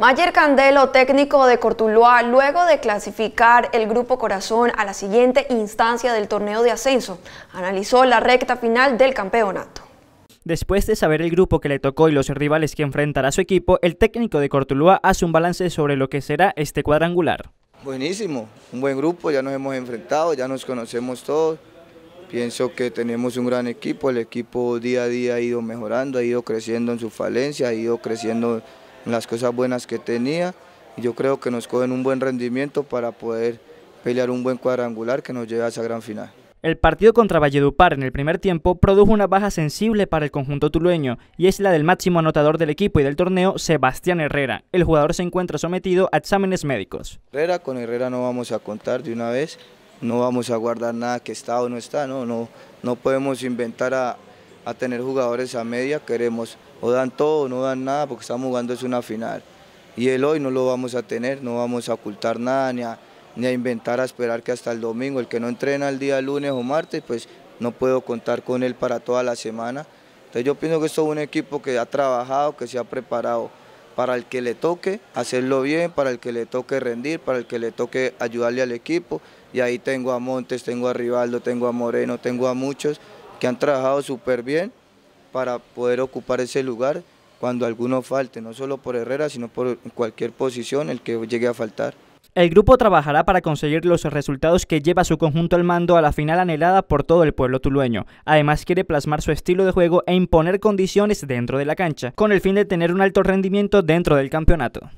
Mayer Candelo, técnico de Cortuluá, luego de clasificar el Grupo Corazón a la siguiente instancia del torneo de ascenso, analizó la recta final del campeonato. Después de saber el grupo que le tocó y los rivales que enfrentará su equipo, el técnico de Cortuluá hace un balance sobre lo que será este cuadrangular. Buenísimo, un buen grupo, ya nos hemos enfrentado, ya nos conocemos todos. Pienso que tenemos un gran equipo, el equipo día a día ha ido mejorando, ha ido creciendo en su falencia, ha ido creciendo las cosas buenas que tenía y yo creo que nos cogen un buen rendimiento para poder pelear un buen cuadrangular que nos lleve a esa gran final. El partido contra Valledupar en el primer tiempo produjo una baja sensible para el conjunto tulueño y es la del máximo anotador del equipo y del torneo, Sebastián Herrera. El jugador se encuentra sometido a exámenes médicos. Herrera, con Herrera no vamos a contar de una vez, no vamos a guardar nada que está o no está, no, no, no podemos inventar a, a tener jugadores a media, queremos o dan todo o no dan nada porque estamos jugando es una final. Y el hoy no lo vamos a tener, no vamos a ocultar nada ni a, ni a inventar a esperar que hasta el domingo, el que no entrena el día lunes o martes, pues no puedo contar con él para toda la semana. Entonces yo pienso que esto es un equipo que ha trabajado, que se ha preparado para el que le toque hacerlo bien, para el que le toque rendir, para el que le toque ayudarle al equipo. Y ahí tengo a Montes, tengo a Rivaldo, tengo a Moreno, tengo a muchos que han trabajado súper bien para poder ocupar ese lugar cuando alguno falte, no solo por Herrera, sino por cualquier posición el que llegue a faltar. El grupo trabajará para conseguir los resultados que lleva su conjunto al mando a la final anhelada por todo el pueblo tulueño. Además quiere plasmar su estilo de juego e imponer condiciones dentro de la cancha, con el fin de tener un alto rendimiento dentro del campeonato.